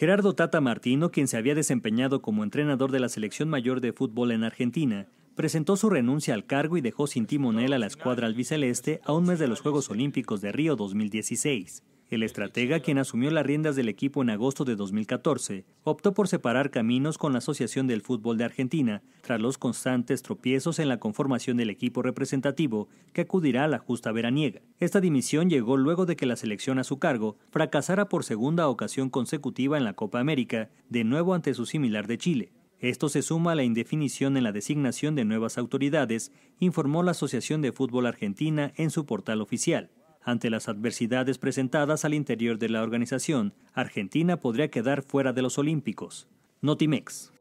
Gerardo Tata Martino, quien se había desempeñado como entrenador de la selección mayor de fútbol en Argentina, presentó su renuncia al cargo y dejó sin timonel a la escuadra albiceleste a un mes de los Juegos Olímpicos de Río 2016. El estratega, quien asumió las riendas del equipo en agosto de 2014, optó por separar caminos con la Asociación del Fútbol de Argentina tras los constantes tropiezos en la conformación del equipo representativo que acudirá a la justa veraniega. Esta dimisión llegó luego de que la selección a su cargo fracasara por segunda ocasión consecutiva en la Copa América, de nuevo ante su similar de Chile. Esto se suma a la indefinición en la designación de nuevas autoridades, informó la Asociación de Fútbol Argentina en su portal oficial. Ante las adversidades presentadas al interior de la organización, Argentina podría quedar fuera de los Olímpicos. Notimex.